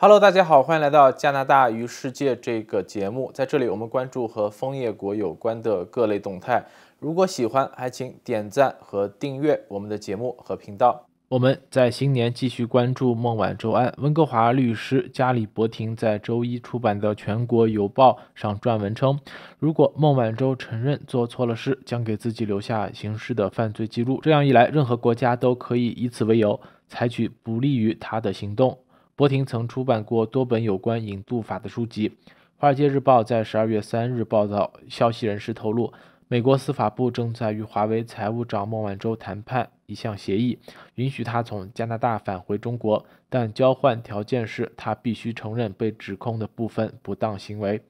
Hello，大家好，欢迎来到《加拿大与世界》这个节目。在这里，我们关注和枫叶国有关的各类动态。如果喜欢，还请点赞和订阅我们的节目和频道。我们在新年继续关注孟晚舟案。温哥华律师加里·博廷在周一出版的《全国邮报》上撰文称，如果孟晚舟承认做错了事，将给自己留下刑事的犯罪记录。这样一来，任何国家都可以以此为由采取不利于他的行动。博廷曾出版过多本有关引渡法的书籍。《华尔街日报》在十二月三日报道，消息人士透露。美国司法部正在与华为财务长孟晚舟谈判一项协议，允许他从加拿大返回中国，但交换条件是他必须承认被指控的部分不当行为。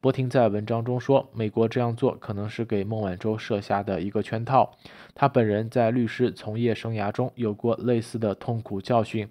波廷在文章中说，美国这样做可能是给孟晚舟设下的一个圈套。他本人在律师从业生涯中有过类似的痛苦教训。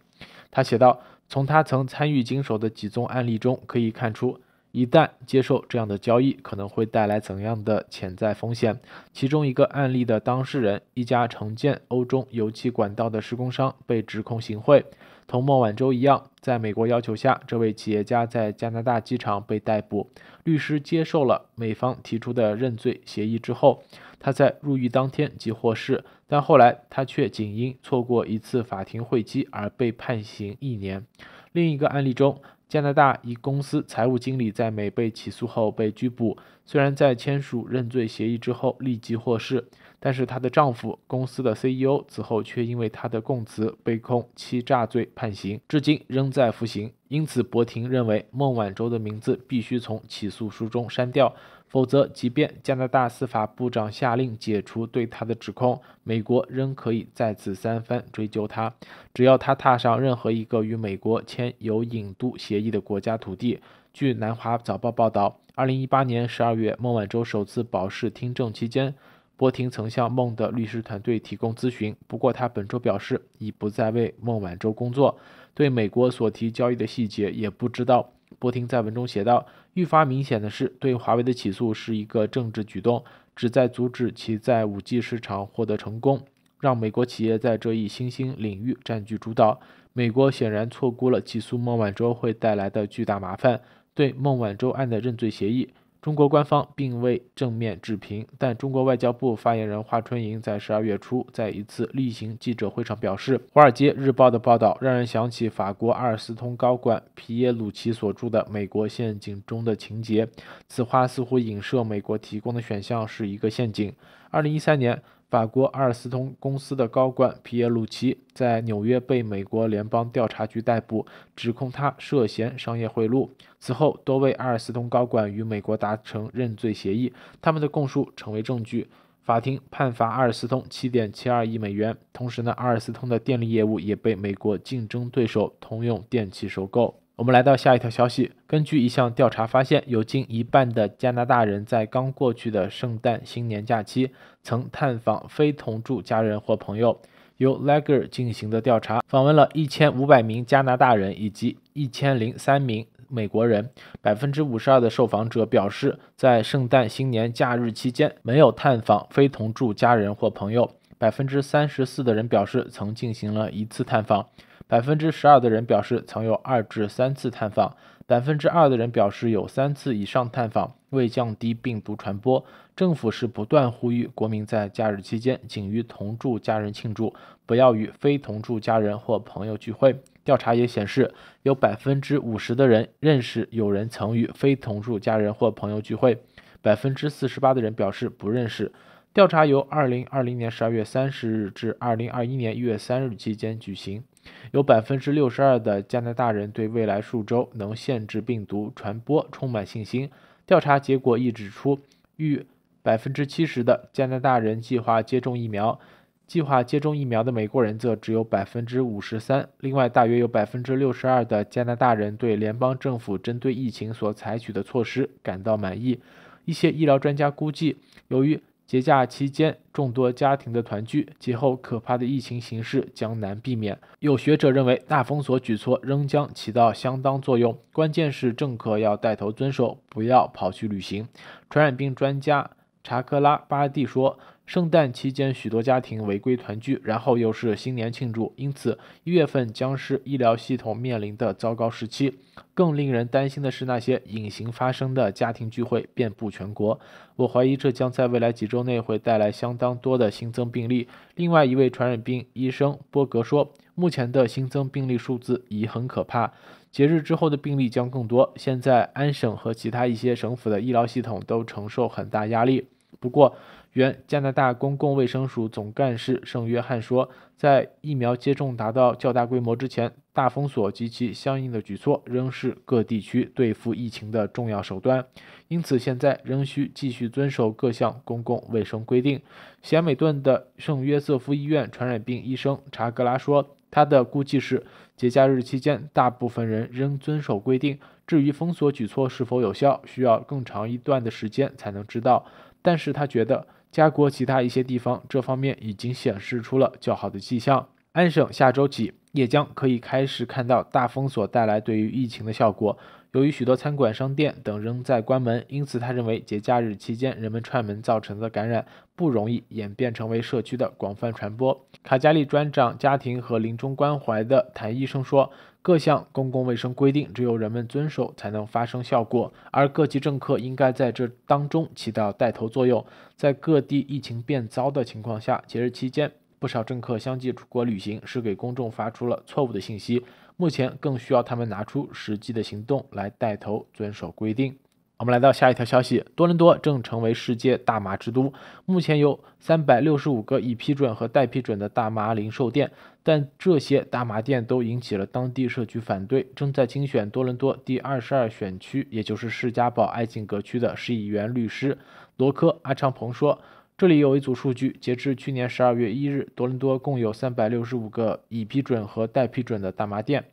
他写道：“从他曾参与经手的几宗案例中可以看出。”一旦接受这样的交易，可能会带来怎样的潜在风险？其中一个案例的当事人，一家承建欧中油气管道的施工商被指控行贿，同孟晚舟一样，在美国要求下，这位企业家在加拿大机场被逮捕。律师接受了美方提出的认罪协议之后，他在入狱当天即获释，但后来他却仅因错过一次法庭会期而被判刑一年。另一个案例中，加拿大一公司财务经理在美被起诉后被拘捕，虽然在签署认罪协议之后立即获释，但是她的丈夫公司的 CEO 此后却因为她的供词被控欺诈罪判刑，至今仍在服刑。因此，博廷认为孟晚舟的名字必须从起诉书中删掉。否则，即便加拿大司法部长下令解除对他的指控，美国仍可以再次三番追究他。只要他踏上任何一个与美国签有引渡协议的国家土地，据《南华早报》报道，2018年12月，孟晚舟首次保释听证期间，波廷曾向孟的律师团队提供咨询。不过，他本周表示已不再为孟晚舟工作，对美国所提交易的细节也不知道。博廷在文中写道：“愈发明显的是，对华为的起诉是一个政治举动，旨在阻止其在 5G 市场获得成功，让美国企业在这一新兴领域占据主导。美国显然错估了起诉孟晚舟会带来的巨大麻烦。对孟晚舟案的认罪协议。”中国官方并未正面置评，但中国外交部发言人华春莹在十二月初在一次例行记者会上表示：“华尔街日报的报道让人想起法国阿尔斯通高管皮耶鲁奇所著的《美国陷阱》中的情节。”此话似乎影射美国提供的选项是一个陷阱。二零一三年。法国阿尔斯通公司的高管皮耶鲁奇在纽约被美国联邦调查局逮捕，指控他涉嫌商业贿赂。此后，多位阿尔斯通高管与美国达成认罪协议，他们的供述成为证据。法庭判罚阿尔斯通7.72亿美元。同时呢，阿尔斯通的电力业务也被美国竞争对手通用电气收购。我们来到下一条消息。根据一项调查发现，有近一半的加拿大人在刚过去的圣诞新年假期曾探访非同住家人或朋友。由 Leger 进行的调查访问了一千五百名加拿大人以及一千零三名美国人。百分之五十二的受访者表示，在圣诞新年假日期间没有探访非同住家人或朋友。百分之三十四的人表示曾进行了一次探访。百分之十二的人表示曾有二至三次探访，百分之二的人表示有三次以上探访。为降低病毒传播，政府是不断呼吁国民在假日期间仅与同住家人庆祝，不要与非同住家人或朋友聚会。调查也显示，有百分之五十的人认识有人曾与非同住家人或朋友聚会，百分之四十八的人表示不认识。调查由二零二零年十二月三十日至二零二一年一月三日期间举行。有百分之六十二的加拿大人对未来数周能限制病毒传播充满信心。调查结果亦指出，逾百分之七十的加拿大人计划接种疫苗，计划接种疫苗的美国人则只有百分之五十三。另外，大约有百分之六十二的加拿大人对联邦政府针对疫情所采取的措施感到满意。一些医疗专家估计，由于节假期间，众多家庭的团聚，节后可怕的疫情形势将难避免。有学者认为，大封锁举措仍将起到相当作用，关键是政客要带头遵守，不要跑去旅行。传染病专家查克拉巴蒂说。圣诞期间，许多家庭违规团聚，然后又是新年庆祝，因此一月份将是医疗系统面临的糟糕时期。更令人担心的是，那些隐形发生的家庭聚会遍布全国。我怀疑这将在未来几周内会带来相当多的新增病例。另外一位传染病医生波格说：“目前的新增病例数字已很可怕，节日之后的病例将更多。现在安省和其他一些省府的医疗系统都承受很大压力。”不过，原加拿大公共卫生署总干事圣约翰说，在疫苗接种达到较大规模之前，大封锁及其相应的举措仍是各地区对付疫情的重要手段。因此，现在仍需继续遵守各项公共卫生规定。谢美顿的圣约瑟夫医院传染病医生查格拉说，他的估计是，节假日期间，大部分人仍遵守规定。至于封锁举措是否有效，需要更长一段的时间才能知道。但是他觉得。加国其他一些地方，这方面已经显示出了较好的迹象。安省下周起。也将可以开始看到大封锁带来对于疫情的效果。由于许多餐馆、商店等仍在关门，因此他认为，节假日期间人们串门造成的感染不容易演变成为社区的广泛传播。卡加利专长家庭和临终关怀的谭医生说：“各项公共卫生规定只有人们遵守才能发生效果，而各级政客应该在这当中起到带头作用。”在各地疫情变糟的情况下，节日期间。不少政客相继出国旅行，是给公众发出了错误的信息。目前更需要他们拿出实际的行动来带头遵守规定。我们来到下一条消息：多伦多正成为世界大麻之都，目前有三百六十五个已批准和待批准的大麻零售店，但这些大麻店都引起了当地社区反对。正在竞选多伦多第二十二选区，也就是士嘉堡爱金阁区的市议员律师罗科阿昌鹏说。这里有一组数据：截至去年十二月一日，多伦多共有三百六十五个已批准和待批准的大麻店，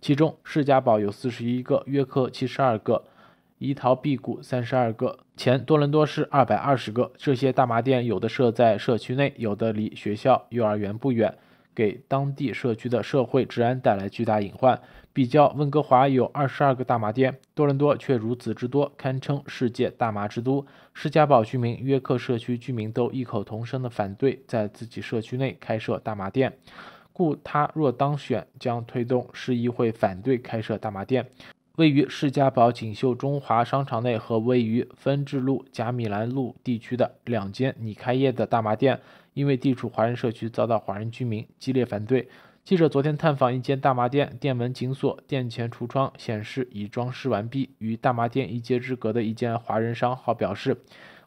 其中世嘉堡有四十一个，约克七十二个，伊陶碧谷三十二个，前多伦多市二百二十个。这些大麻店有的设在社区内，有的离学校、幼儿园不远。给当地社区的社会治安带来巨大隐患。比较温哥华有二十二个大麻店，多伦多却如此之多，堪称世界大麻之都。施加堡居民、约克社区居民都异口同声地反对在自己社区内开设大麻店。故他若当选，将推动市议会反对开设大麻店。位于施家堡锦绣中华商场内和位于分治路贾米兰路地区的两间拟开业的大麻店。因为地处华人社区，遭到华人居民激烈反对。记者昨天探访一间大麻店，店门紧锁，店前橱窗显示已装饰完毕。与大麻店一街之隔的一间华人商号表示：“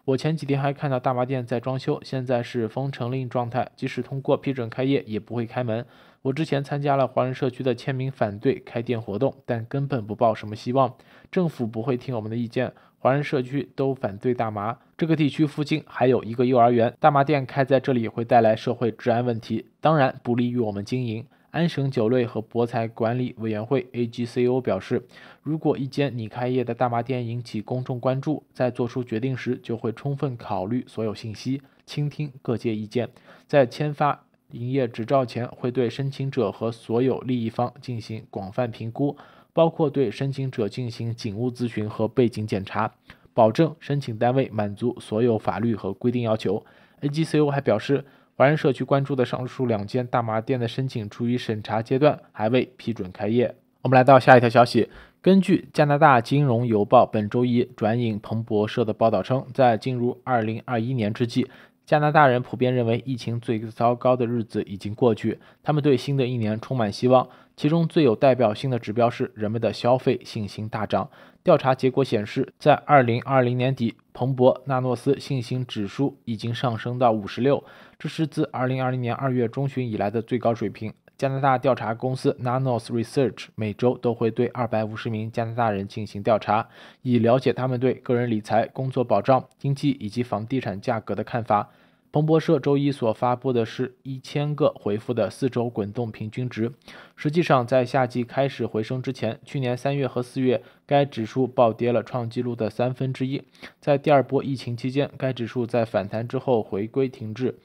我前几天还看到大麻店在装修，现在是封城令状态，即使通过批准开业，也不会开门。”我之前参加了华人社区的签名反对开店活动，但根本不抱什么希望，政府不会听我们的意见。华人社区都反对大麻。这个地区附近还有一个幼儿园，大麻店开在这里会带来社会治安问题，当然不利于我们经营。安省酒类和博彩管理委员会 （AGCO） 表示，如果一间拟开业的大麻店引起公众关注，在做出决定时就会充分考虑所有信息，倾听各界意见，在签发营业执照前会对申请者和所有利益方进行广泛评估。包括对申请者进行警务咨询和背景检查，保证申请单位满足所有法律和规定要求。A G C O 还表示，华人社区关注的上述两间大麻店的申请处于审查阶段，还未批准开业。我们来到下一条消息，根据加拿大金融邮报本周一转引彭博社的报道称，在进入二零二一年之际。加拿大人普遍认为疫情最糟糕的日子已经过去，他们对新的一年充满希望。其中最有代表性的指标是人们的消费信心大涨。调查结果显示，在2020年底，彭博纳诺斯信心指数已经上升到56，这是自2020年2月中旬以来的最高水平。加拿大调查公司 Nanos Research 每周都会对250名加拿大人进行调查，以了解他们对个人理财、工作保障、经济以及房地产价格的看法。彭博社周一所发布的是一千个回复的四周滚动平均值。实际上，在夏季开始回升之前，去年三月和四月，该指数暴跌了创纪录的三分之一。在第二波疫情期间，该指数在反弹之后回归停滞。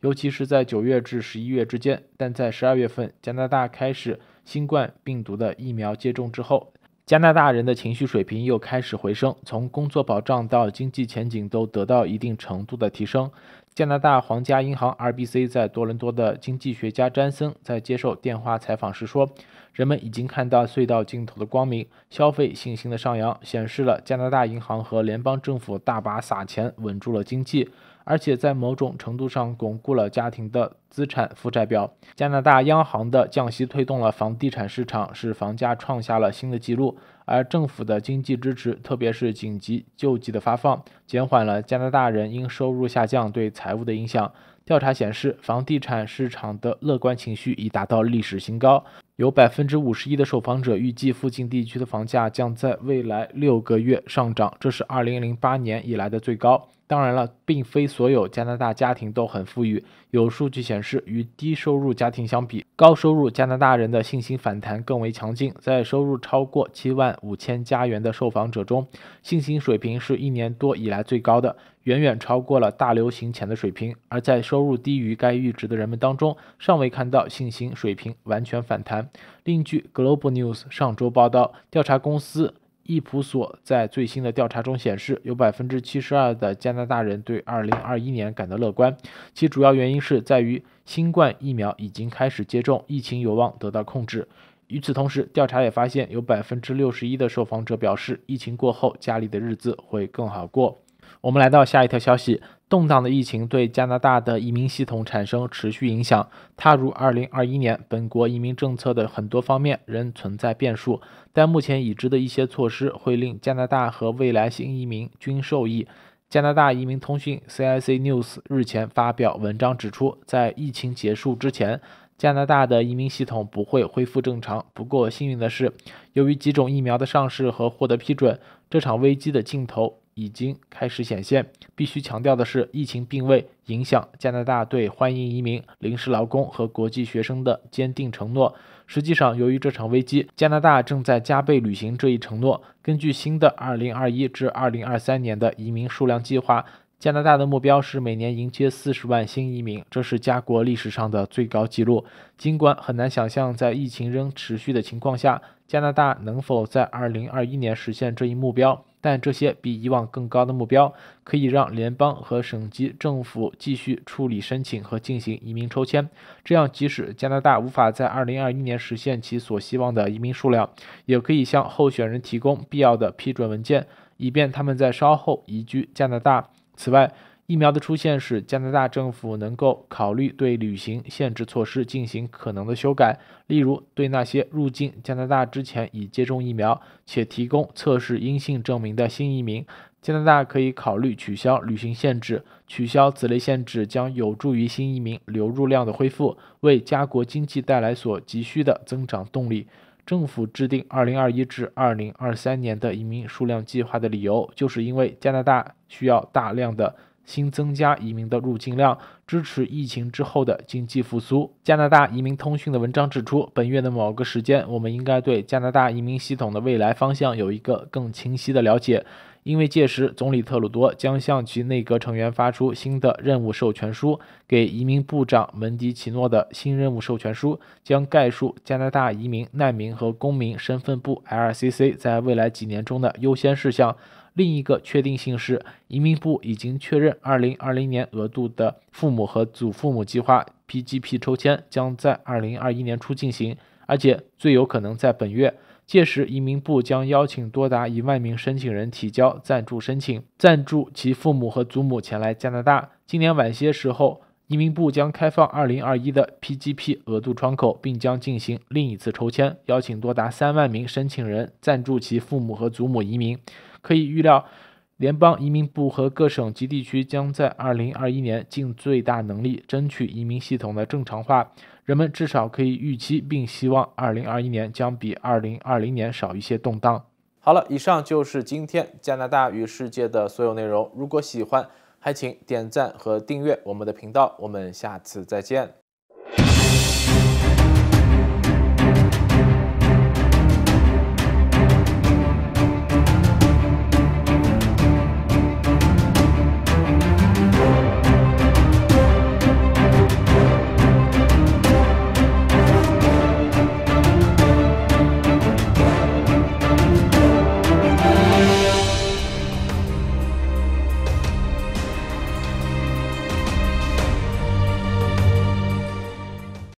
尤其是在九月至十一月之间，但在十二月份，加拿大开始新冠病毒的疫苗接种之后，加拿大人的情绪水平又开始回升，从工作保障到经济前景都得到一定程度的提升。加拿大皇家银行 RBC 在多伦多的经济学家詹森在接受电话采访时说：“人们已经看到隧道尽头的光明，消费信心的上扬显示了加拿大银行和联邦政府大把撒钱稳住了经济。”而且在某种程度上巩固了家庭的资产负债表。加拿大央行的降息推动了房地产市场，使房价创下了新的纪录。而政府的经济支持，特别是紧急救济的发放，减缓了加拿大人因收入下降对财务的影响。调查显示，房地产市场的乐观情绪已达到历史新高。有百分之五十一的受访者预计附近地区的房价将在未来六个月上涨，这是二零零八年以来的最高。当然了，并非所有加拿大家庭都很富裕。有数据显示，与低收入家庭相比，高收入加拿大人的信心反弹更为强劲。在收入超过七万五千加元的受访者中，信心水平是一年多以来最高的。远远超过了大流行前的水平，而在收入低于该阈值的人们当中，尚未看到信心水平完全反弹。另据 Global News 上周报道，调查公司易普所在最新的调查中显示，有百分之七十二的加拿大人对二零二一年感到乐观，其主要原因是在于新冠疫苗已经开始接种，疫情有望得到控制。与此同时，调查也发现，有百分之六十一的受访者表示，疫情过后家里的日子会更好过。我们来到下一条消息。动荡的疫情对加拿大的移民系统产生持续影响。踏入2021年，本国移民政策的很多方面仍存在变数，但目前已知的一些措施会令加拿大和未来新移民均受益。加拿大移民通讯 （CIC News） 日前发表文章指出，在疫情结束之前，加拿大的移民系统不会恢复正常。不过幸运的是，由于几种疫苗的上市和获得批准，这场危机的尽头。已经开始显现。必须强调的是，疫情并未影响加拿大对欢迎移民、临时劳工和国际学生的坚定承诺。实际上，由于这场危机，加拿大正在加倍履行这一承诺。根据新的2021至2023年的移民数量计划，加拿大的目标是每年迎接40万新移民，这是加国历史上的最高纪录。尽管很难想象，在疫情仍持续的情况下，加拿大能否在2021年实现这一目标？但这些比以往更高的目标可以让联邦和省级政府继续处理申请和进行移民抽签。这样，即使加拿大无法在2021年实现其所希望的移民数量，也可以向候选人提供必要的批准文件，以便他们在稍后移居加拿大。此外，疫苗的出现使加拿大政府能够考虑对旅行限制措施进行可能的修改，例如对那些入境加拿大之前已接种疫苗且提供测试阴性证明的新移民，加拿大可以考虑取消旅行限制。取消此类限制将有助于新移民流入量的恢复，为家国经济带来所急需的增长动力。政府制定2021至2023年的移民数量计划的理由，就是因为加拿大需要大量的。新增加移民的入境量，支持疫情之后的经济复苏。加拿大移民通讯的文章指出，本月的某个时间，我们应该对加拿大移民系统的未来方向有一个更清晰的了解，因为届时总理特鲁多将向其内阁成员发出新的任务授权书，给移民部长门迪奇诺的新任务授权书将概述加拿大移民难民和公民身份部 l c c 在未来几年中的优先事项。另一个确定性是，移民部已经确认，二零二零年额度的父母和祖父母计划 （PGP） 抽签将在二零二一年初进行，而且最有可能在本月。届时，移民部将邀请多达一万名申请人提交赞助申请，赞助其父母和祖母前来加拿大。今年晚些时候，移民部将开放二零二一的 PGP 额度窗口，并将进行另一次抽签，邀请多达三万名申请人赞助其父母和祖母移民。可以预料，联邦移民部和各省及地区将在二零二一年尽最大能力争取移民系统的正常化。人们至少可以预期并希望，二零二一年将比二零二零年少一些动荡。好了，以上就是今天加拿大与世界的所有内容。如果喜欢，还请点赞和订阅我们的频道。我们下次再见。